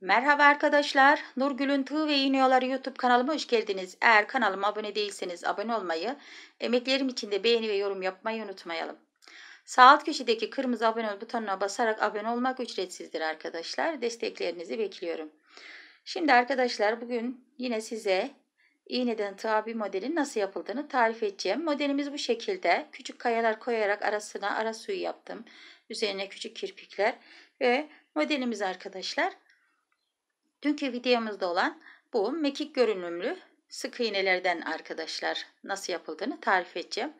Merhaba arkadaşlar. Nurgül'ün Tığ ve İğneyoları YouTube kanalıma hoş geldiniz. Eğer kanalıma abone değilseniz abone olmayı, emeklerim için de beğeni ve yorum yapmayı unutmayalım. Sağ alt köşedeki kırmızı abone ol butonuna basarak abone olmak ücretsizdir arkadaşlar. Desteklerinizi bekliyorum. Şimdi arkadaşlar bugün yine size iğneden tığa bir modelin nasıl yapıldığını tarif edeceğim. Modelimiz bu şekilde. Küçük kayalar koyarak arasına ara suyu yaptım. Üzerine küçük kirpikler ve modelimiz arkadaşlar Dünkü videomuzda olan bu mekik görünümlü sık iğnelerden arkadaşlar nasıl yapıldığını tarif edeceğim.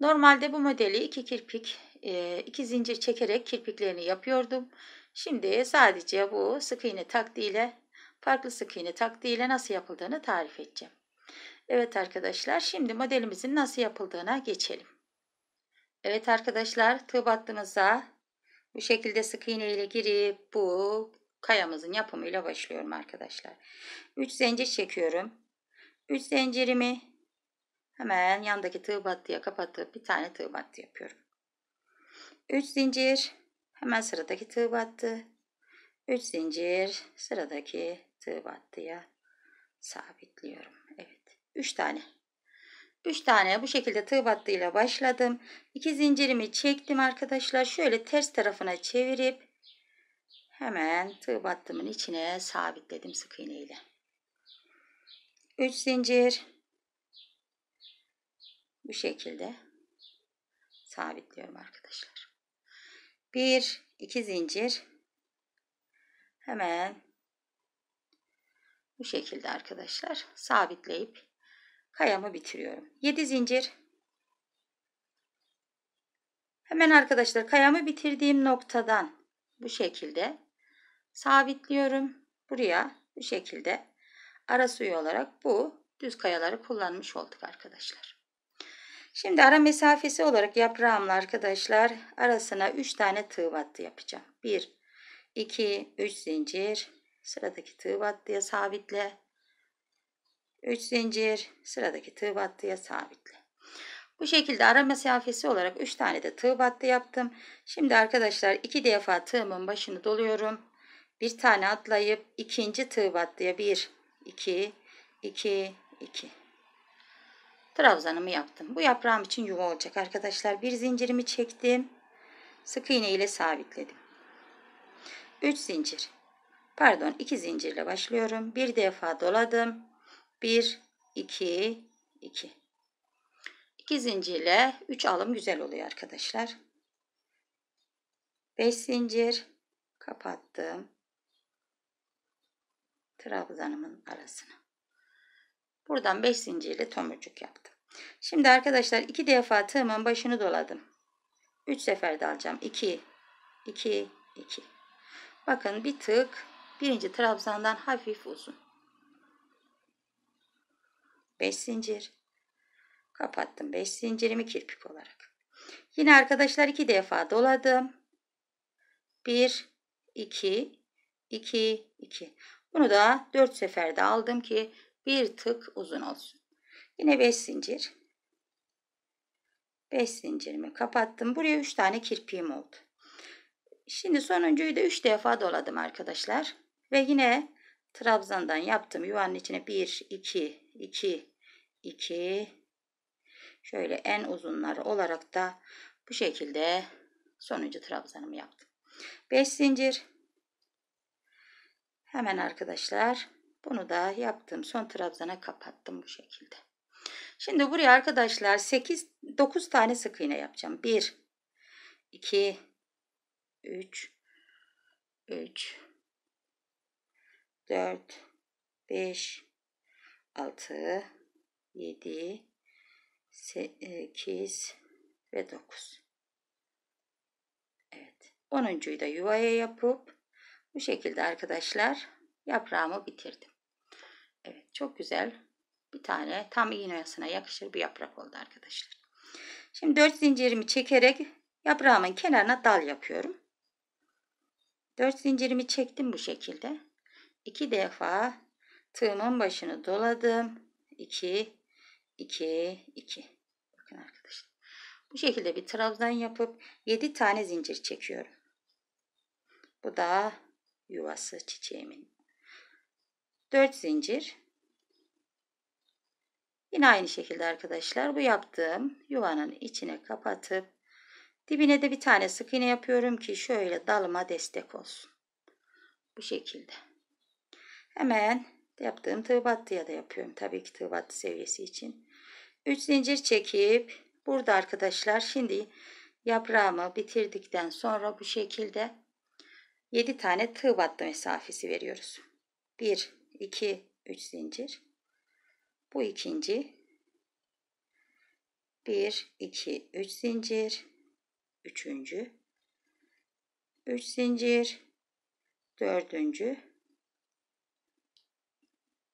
Normalde bu modeli iki kirpik, e, iki zincir çekerek kirpiklerini yapıyordum. Şimdi sadece bu sık iğne taktiğiyle, farklı sık iğne taktiğiyle nasıl yapıldığını tarif edeceğim. Evet arkadaşlar şimdi modelimizin nasıl yapıldığına geçelim. Evet arkadaşlar tığ battığımıza bu şekilde sık iğne ile girip bu kayamızın yapımıyla başlıyorum arkadaşlar. 3 zincir çekiyorum. 3 zincirimi hemen yandaki tığ battıya kapatıp bir tane tığ battı yapıyorum. 3 zincir hemen sıradaki tığ battı. 3 zincir sıradaki tığ battıya sabitliyorum. Evet. 3 tane. 3 tane bu şekilde tığ battıyla başladım. 2 zincirimi çektim arkadaşlar. Şöyle ters tarafına çevirip Hemen tığ battımın içine sabitledim sık iğne ile. 3 zincir bu şekilde sabitliyorum arkadaşlar. 1 2 zincir hemen bu şekilde arkadaşlar sabitleyip kayamı bitiriyorum. 7 zincir hemen arkadaşlar kayamı bitirdiğim noktadan bu şekilde sabitliyorum. Buraya bu şekilde ara suyu olarak bu düz kayaları kullanmış olduk arkadaşlar. Şimdi ara mesafesi olarak yaprağımla arkadaşlar arasına 3 tane tığ battı yapacağım. 1, 2, 3 zincir sıradaki tığ battıya sabitle. 3 zincir sıradaki tığ battıya sabitle. Bu şekilde ara mesafesi olarak 3 tane de tığ battı yaptım. Şimdi arkadaşlar 2 defa tığımın başını doluyorum. Bir tane atlayıp ikinci tığ battıya bir iki iki iki. Trabzanımı yaptım. Bu yaprağım için yuva olacak arkadaşlar. Bir zincirimi çektim. Sık iğne ile sabitledim. Üç zincir. Pardon iki zincirle başlıyorum. Bir defa doladım. Bir iki iki. İki zincirle üç alım güzel oluyor arkadaşlar. Beş zincir kapattım trabzanımın arasına. Buradan 5 zincirli tomurcuk yaptım. Şimdi arkadaşlar iki defa tığımın başını doladım. 3 sefer de alacağım. 2 2 2. Bakın bir tık birinci trabzandan hafif uzun. 5 zincir. Kapattım 5 zincirimi kirpik olarak. Yine arkadaşlar iki defa doladım. 1 2 2 2. Bunu da 4 seferde aldım ki bir tık uzun olsun. Yine 5 zincir. 5 zincirimi kapattım. Buraya 3 tane kirpiğim oldu. Şimdi sonuncuyu da 3 defa doladım arkadaşlar. Ve yine trabzandan yaptım. Yuvanın içine 1, 2, 2, 2. Şöyle en uzunlar olarak da bu şekilde sonuncu trabzanımı yaptım. 5 zincir. Hemen arkadaşlar bunu da yaptım. Son trabzana kapattım bu şekilde. Şimdi buraya arkadaşlar 8 9 tane sık iğne yapacağım. 1 2 3 3 4 5 6 7 8 ve 9 Evet. 10.yu da yuvaya yapıp bu şekilde arkadaşlar yaprağımı bitirdim. Evet çok güzel bir tane tam iğne oyasına yakışır bir yaprak oldu arkadaşlar. Şimdi 4 zincirimi çekerek yaprağımın kenarına dal yapıyorum. 4 zincirimi çektim bu şekilde. 2 defa tığımın başını doladım. 2 2 2. Bakın arkadaşlar. Bu şekilde bir trabzan yapıp 7 tane zincir çekiyorum. Bu da yuvası çiçeğimin. 4 zincir. Yine aynı şekilde arkadaşlar bu yaptığım yuvanın içine kapatıp dibine de bir tane sık iğne yapıyorum ki şöyle dalıma destek olsun. Bu şekilde. Hemen yaptığım tığ battıya da yapıyorum. Tabii ki tığ battı seviyesi için. 3 zincir çekip burada arkadaşlar şimdi yaprağımı bitirdikten sonra bu şekilde 7 tane tığ battı mesafesi veriyoruz. 1, 2, 3 zincir. Bu ikinci. 1, 2, 3 zincir. Üçüncü. 3 zincir. Dördüncü.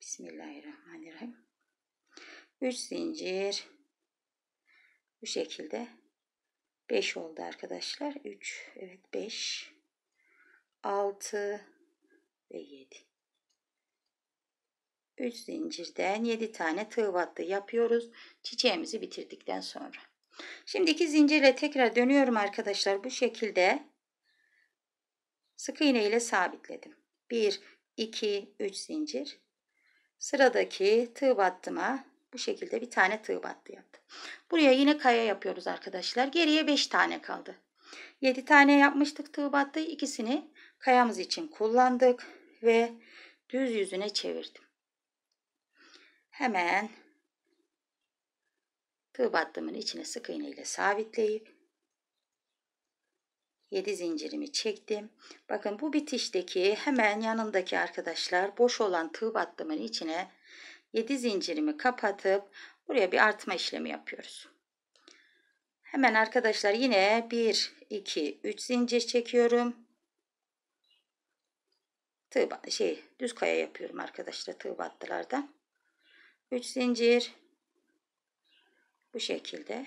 Bismillahirrahmanirrahim. 3 zincir. Bu şekilde 5 oldu arkadaşlar. 3, evet 5. 6 ve 7. 3 zincirden 7 tane tığ battı yapıyoruz. Çiçeğimizi bitirdikten sonra. Şimdi iki zincirle tekrar dönüyorum arkadaşlar. Bu şekilde sık iğne ile sabitledim. 1, 2, 3 zincir. Sıradaki tığ battıma bu şekilde bir tane tığ battı yaptım. Buraya yine kaya yapıyoruz arkadaşlar. Geriye 5 tane kaldı. 7 tane yapmıştık tığ battı. İkisini kayamız için kullandık ve düz yüzüne çevirdim. Hemen tığ battımın içine sık iğne ile sabitleyip 7 zincirimi çektim. Bakın bu bitişteki hemen yanındaki arkadaşlar boş olan tığ battımın içine 7 zincirimi kapatıp buraya bir artma işlemi yapıyoruz. Hemen arkadaşlar yine 1 2 3 zincir çekiyorum tığ şey düz kaya yapıyorum arkadaşlar tığ battılardan 3 zincir bu şekilde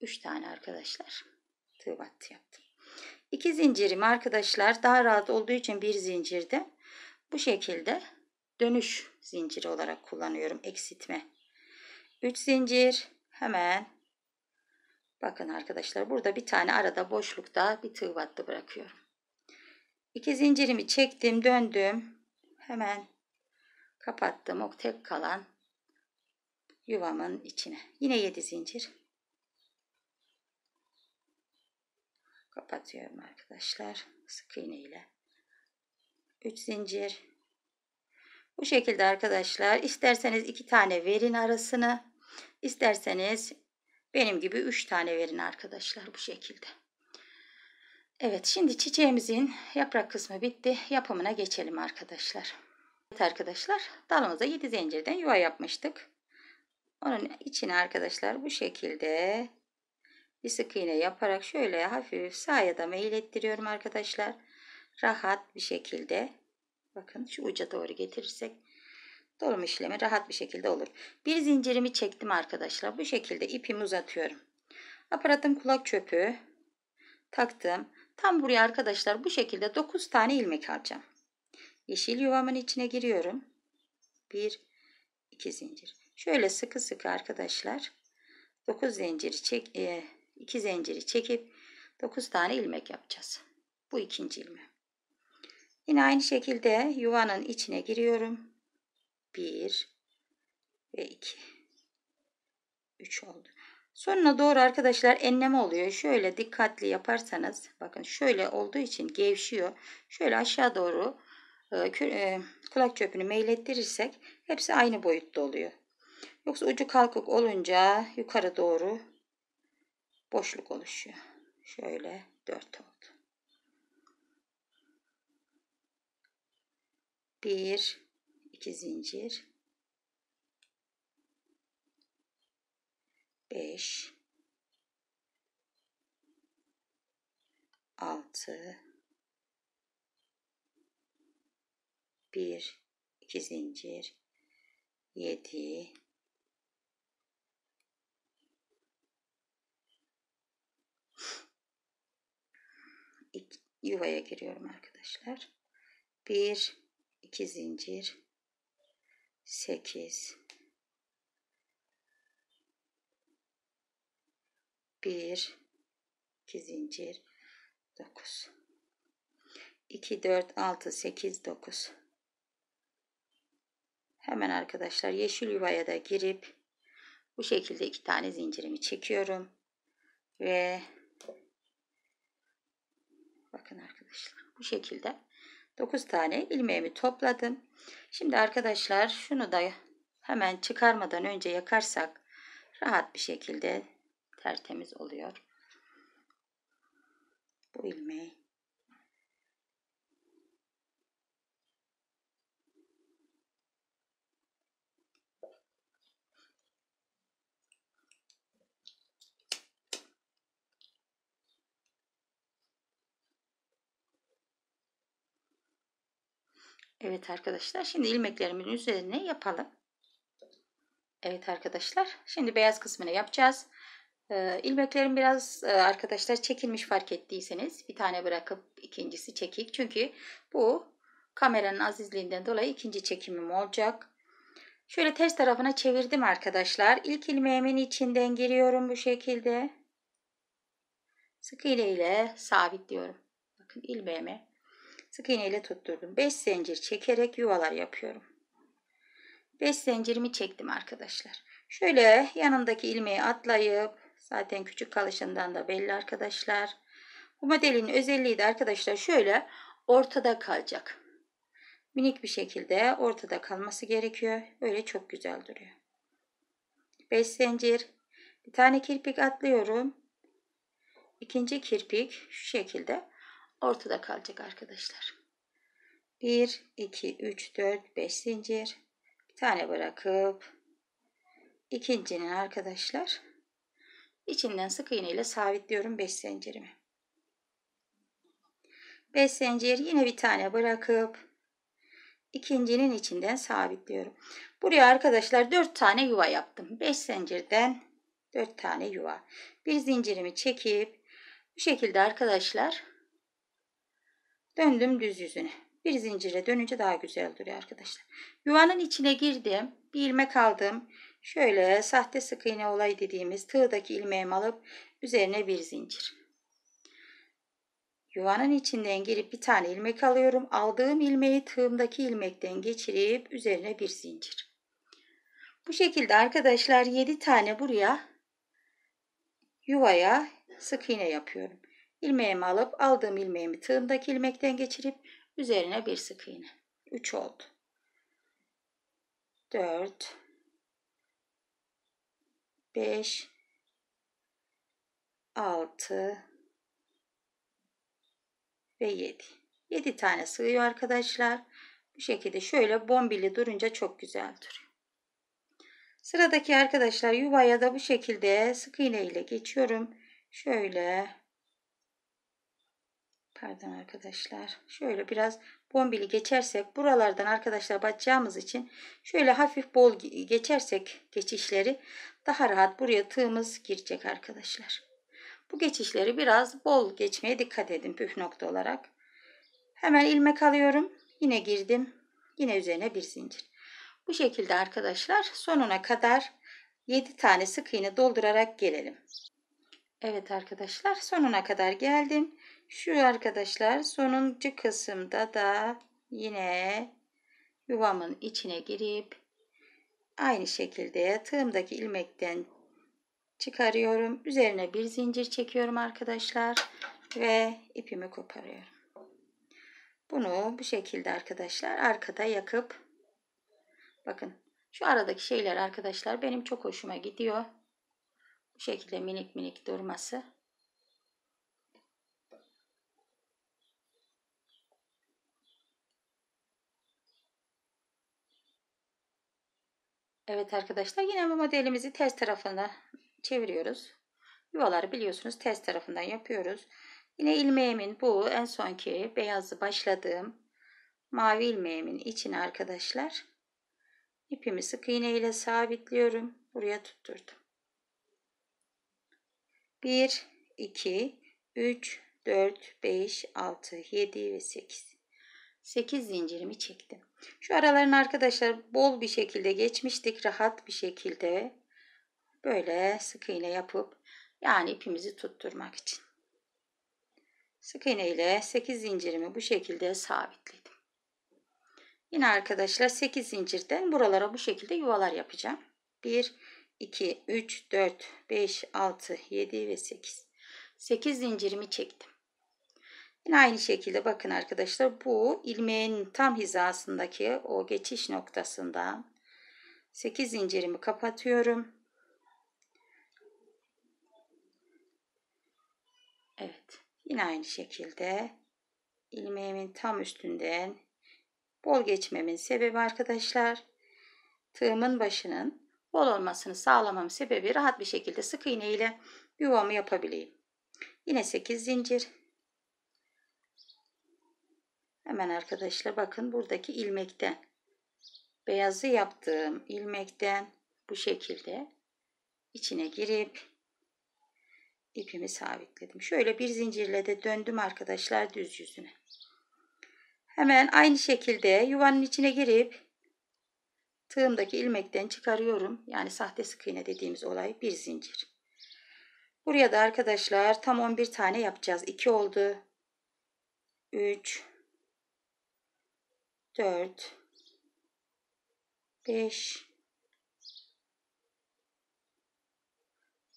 3 tane arkadaşlar tığ battı yaptım 2 zincirimi arkadaşlar daha rahat olduğu için bir zincirde bu şekilde dönüş zinciri olarak kullanıyorum eksiltme 3 zincir hemen bakın arkadaşlar burada bir tane arada boşlukta bir tığ battı bırakıyorum İki zincirimi çektim, döndüm. Hemen kapattım o tek kalan yuvamın içine. Yine 7 zincir. Kapatıyorum arkadaşlar sık iğne ile. 3 zincir. Bu şekilde arkadaşlar isterseniz 2 tane verin arasını, isterseniz benim gibi 3 tane verin arkadaşlar bu şekilde. Evet şimdi çiçeğimizin yaprak kısmı bitti. Yapımına geçelim arkadaşlar. Evet arkadaşlar dalımıza 7 zincirden yuva yapmıştık. Onun içine arkadaşlar bu şekilde bir sık iğne yaparak şöyle hafif sağa da da meylettiriyorum arkadaşlar. Rahat bir şekilde bakın şu uca doğru getirirsek dolma işlemi rahat bir şekilde olur. Bir zincirimi çektim arkadaşlar. Bu şekilde ipimi uzatıyorum. Aparatım kulak çöpü taktım. Tam buraya arkadaşlar bu şekilde 9 tane ilmek harcam. Yeşil yuvamın içine giriyorum. 1 2 zincir. Şöyle sıkı sıkı arkadaşlar 9 zinciri çek 2 e, zinciri çekip 9 tane ilmek yapacağız. Bu ikinci ilmeği. Yine aynı şekilde yuvanın içine giriyorum. 1 ve 2 3 oldu. Sonuna doğru arkadaşlar enleme oluyor. Şöyle dikkatli yaparsanız bakın şöyle olduğu için gevşiyor. Şöyle aşağı doğru e, e kulak çöpünü meylettirirsek hepsi aynı boyutta oluyor. Yoksa ucu kalkık olunca yukarı doğru boşluk oluşuyor. Şöyle 4 oldu. 1 2 zincir 5 6 1 2 zincir 7 yuvaya giriyorum arkadaşlar 1 2 zincir 8 1 2 zincir 9 2 4 6 8 9 hemen arkadaşlar yeşil yuvaya da girip bu şekilde iki tane zincirimi çekiyorum ve bakın arkadaşlar bu şekilde 9 tane ilmeğimi topladım şimdi arkadaşlar şunu da hemen çıkarmadan önce yakarsak rahat bir şekilde tertemiz oluyor. Bu ilmeği Evet arkadaşlar şimdi ilmeklerimin üzerine yapalım. Evet arkadaşlar şimdi beyaz kısmını yapacağız. Ee, e, ilmeklerim biraz arkadaşlar çekilmiş fark ettiyseniz. Bir tane bırakıp ikincisi çekik. Çünkü bu kameranın azizliğinden dolayı ikinci çekimim olacak. Şöyle ters tarafına çevirdim arkadaşlar. İlk ilmeğimin içinden giriyorum bu şekilde. Sık iğne ile sabitliyorum. Bakın ilmeğimi sık iğne ile tutturdum. 5 zincir çekerek yuvalar yapıyorum. 5 zincirimi çektim arkadaşlar. Şöyle yanındaki ilmeği atlayıp Zaten küçük kalışından da belli arkadaşlar. Bu modelin özelliği de arkadaşlar şöyle ortada kalacak. Minik bir şekilde ortada kalması gerekiyor. Öyle çok güzel duruyor. 5 zincir. Bir tane kirpik atlıyorum. İkinci kirpik şu şekilde ortada kalacak arkadaşlar. 1, 2, 3, 4, 5 zincir. Bir tane bırakıp ikincinin arkadaşlar İçinden sık iğne ile sabitliyorum 5 zincirimi. 5 zincir yine bir tane bırakıp ikincinin içinden sabitliyorum. Buraya arkadaşlar 4 tane yuva yaptım. 5 zincirden 4 tane yuva. Bir zincirimi çekip bu şekilde arkadaşlar döndüm düz yüzüne. Bir zincire dönünce daha güzel duruyor arkadaşlar. Yuvanın içine girdim. Bir ilmek aldım. Şöyle sahte sık iğne olay dediğimiz tığdaki ilmeği alıp üzerine bir zincir. Yuvanın içinden girip bir tane ilmek alıyorum. Aldığım ilmeği tığımdaki ilmekten geçirip üzerine bir zincir. Bu şekilde arkadaşlar 7 tane buraya yuvaya sık iğne yapıyorum. İlmeğimi alıp aldığım ilmeğimi tığımdaki ilmekten geçirip üzerine bir sık iğne. 3 oldu. 4 5 6 ve 7. 7 tane sığıyor arkadaşlar. Bu şekilde şöyle bombili durunca çok güzel duruyor. Sıradaki arkadaşlar yuvaya da bu şekilde sık iğne ile geçiyorum. Şöyle pardon arkadaşlar şöyle biraz bombili geçersek buralardan arkadaşlar batacağımız için şöyle hafif bol geçersek geçişleri daha rahat buraya tığımız girecek arkadaşlar. Bu geçişleri biraz bol geçmeye dikkat edin püf nokta olarak. Hemen ilmek alıyorum. Yine girdim. Yine üzerine bir zincir. Bu şekilde arkadaşlar sonuna kadar 7 tane sık iğne doldurarak gelelim. Evet arkadaşlar sonuna kadar geldim. Şu arkadaşlar sonuncu kısımda da yine yuvamın içine girip aynı şekilde tığımdaki ilmekten çıkarıyorum. Üzerine bir zincir çekiyorum arkadaşlar ve ipimi koparıyorum. Bunu bu şekilde arkadaşlar arkada yakıp bakın şu aradaki şeyler arkadaşlar benim çok hoşuma gidiyor. Bu şekilde minik minik durması. Evet arkadaşlar yine bu modelimizi ters tarafına çeviriyoruz. Yuvaları biliyorsunuz ters tarafından yapıyoruz. Yine ilmeğimin bu en sonki beyazı başladığım mavi ilmeğimin içine arkadaşlar ipimi sık iğne ile sabitliyorum. Buraya tutturdum. 1, 2, 3, 4, 5, 6, 7 ve 8. 8 zincirimi çektim. Şu araların arkadaşlar bol bir şekilde geçmiştik. Rahat bir şekilde böyle sık iğne yapıp yani ipimizi tutturmak için. Sık iğne ile 8 zincirimi bu şekilde sabitledim. Yine arkadaşlar 8 zincirden buralara bu şekilde yuvalar yapacağım. 1, 2, 3, 4, 5, 6, 7 ve 8. 8 zincirimi çektim. Yine aynı şekilde bakın arkadaşlar bu ilmeğin tam hizasındaki o geçiş noktasından 8 zincirimi kapatıyorum. Evet yine aynı şekilde ilmeğimin tam üstünden bol geçmemin sebebi arkadaşlar tığımın başının bol olmasını sağlamam sebebi rahat bir şekilde sık iğne ile yuvamı yapabileyim. Yine 8 zincir Hemen arkadaşlar bakın buradaki ilmekten beyazı yaptığım ilmekten bu şekilde içine girip ipimi sabitledim. Şöyle bir zincirle de döndüm arkadaşlar düz yüzüne. Hemen aynı şekilde yuvanın içine girip tığımdaki ilmekten çıkarıyorum. Yani sahte sık iğne dediğimiz olay bir zincir. Buraya da arkadaşlar tam 11 tane yapacağız. 2 oldu. 3 4 5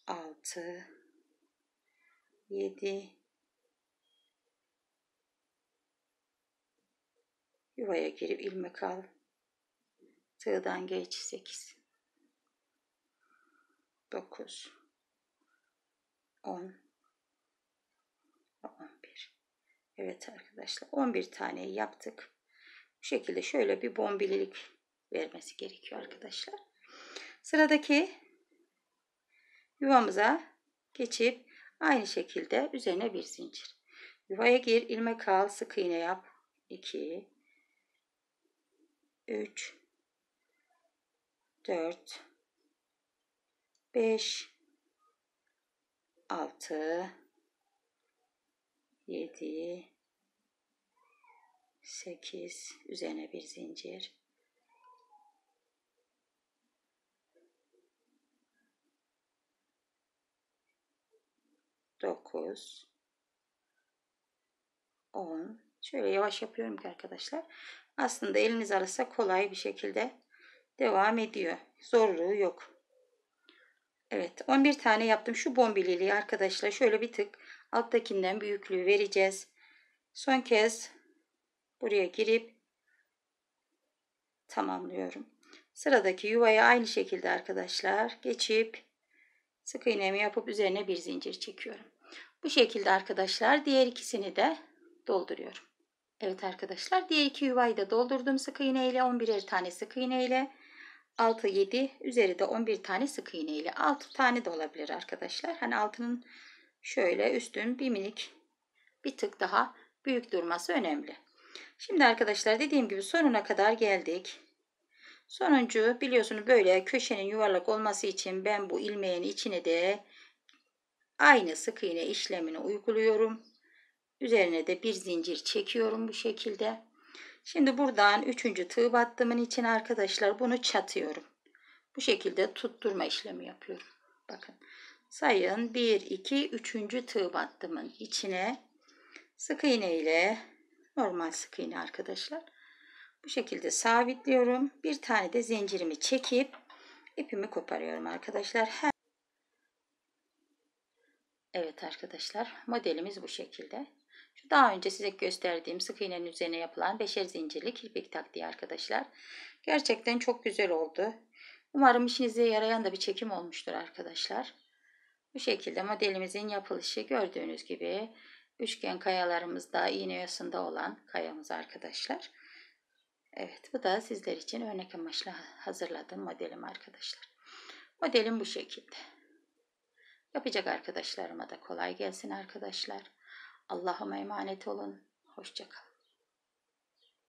6 7 Yuvaya girip ilmek al. Tığdan geç 8 9 10 11 Evet arkadaşlar 11 taneyi yaptık. Bu şekilde şöyle bir bombililik vermesi gerekiyor arkadaşlar. Sıradaki yuvamıza geçip aynı şekilde üzerine bir zincir. Yuvaya gir, ilmek al sık iğne yap. 2 3 4 5 6 7 8 üzerine bir zincir 9, 10. şöyle yavaş yapıyorum ki arkadaşlar aslında eliniz arası kolay bir şekilde devam ediyor zorluğu yok Evet 11 tane yaptım şu bombililiği arkadaşlar şöyle bir tık alttakinden büyüklüğü vereceğiz son kez Buraya girip tamamlıyorum. Sıradaki yuvaya aynı şekilde arkadaşlar geçip sık iğnemi yapıp üzerine bir zincir çekiyorum. Bu şekilde arkadaşlar diğer ikisini de dolduruyorum. Evet arkadaşlar diğer iki yuvayı da doldurdum sık iğne ile 11'er tane sık iğne ile 6 7 üzeri de 11 tane sık iğne ile 6 tane de olabilir arkadaşlar. Hani altının şöyle üstün bir minik bir tık daha büyük durması önemli. Şimdi arkadaşlar dediğim gibi sonuna kadar geldik. Sonuncu biliyorsunuz böyle köşenin yuvarlak olması için ben bu ilmeğin içine de aynı sık iğne işlemini uyguluyorum. Üzerine de bir zincir çekiyorum bu şekilde. Şimdi buradan üçüncü tığ battımın için arkadaşlar bunu çatıyorum. Bu şekilde tutturma işlemi yapıyorum. Bakın sayın 1 2 3. tığ battımın içine sık iğne ile Normal sık iğne arkadaşlar. Bu şekilde sabitliyorum. Bir tane de zincirimi çekip ipimi koparıyorum arkadaşlar. Evet arkadaşlar modelimiz bu şekilde. Şu daha önce size gösterdiğim sık iğnenin üzerine yapılan beşer zincirli kirpik taktiği arkadaşlar. Gerçekten çok güzel oldu. Umarım işinize yarayan da bir çekim olmuştur arkadaşlar. Bu şekilde modelimizin yapılışı gördüğünüz gibi Üçgen kayalarımız da iğne yasında olan kayamız arkadaşlar. Evet bu da sizler için örnek amaçlı hazırladığım modelim arkadaşlar. Modelim bu şekilde. Yapacak arkadaşlarıma da kolay gelsin arkadaşlar. Allah'a emanet olun. Hoşçakalın.